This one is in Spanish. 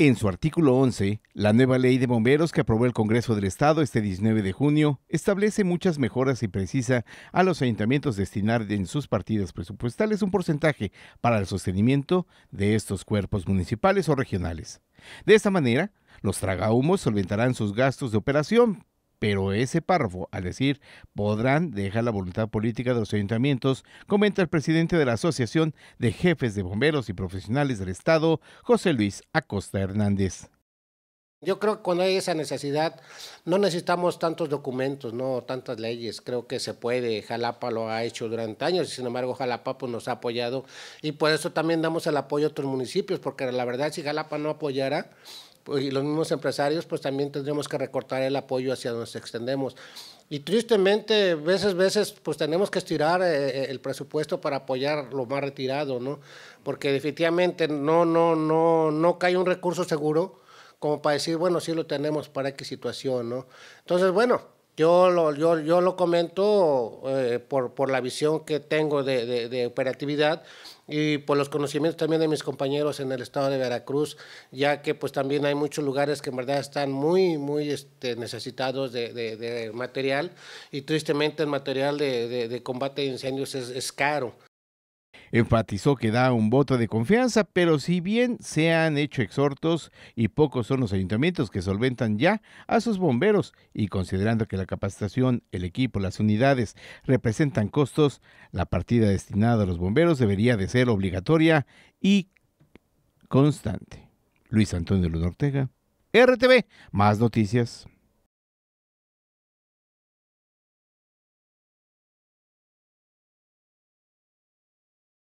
En su artículo 11, la nueva ley de bomberos que aprobó el Congreso del Estado este 19 de junio establece muchas mejoras y precisa a los ayuntamientos destinar en sus partidas presupuestales un porcentaje para el sostenimiento de estos cuerpos municipales o regionales. De esta manera, los tragahumos solventarán sus gastos de operación, pero ese párrafo, al decir podrán, dejar la voluntad política de los ayuntamientos, comenta el presidente de la Asociación de Jefes de Bomberos y Profesionales del Estado, José Luis Acosta Hernández. Yo creo que cuando hay esa necesidad no necesitamos tantos documentos, no tantas leyes. Creo que se puede. Jalapa lo ha hecho durante años y sin embargo Jalapa pues, nos ha apoyado y por eso también damos el apoyo a otros municipios, porque la verdad si Jalapa no apoyara, pues, y los mismos empresarios, pues también tendremos que recortar el apoyo hacia donde se extendemos. Y tristemente, veces, veces, pues tenemos que estirar eh, eh, el presupuesto para apoyar lo más retirado, ¿no? Porque definitivamente no, no, no, no cae un recurso seguro como para decir, bueno, sí lo tenemos para qué situación, ¿no? Entonces, bueno, yo lo, yo, yo lo comento eh, por, la visión que tengo de, operatividad y por los conocimientos también de mis compañeros en el estado de Veracruz, ya que pues también hay muchos lugares que en verdad están muy, muy este, necesitados de, material y tristemente el material de, combate de incendios es caro. Enfatizó que da un voto de confianza, pero si bien se han hecho exhortos y pocos son los ayuntamientos que solventan ya a sus bomberos y considerando que la capacitación, el equipo, las unidades representan costos, la partida destinada a los bomberos debería de ser obligatoria y constante. Luis Antonio Luna Ortega, RTV, más noticias.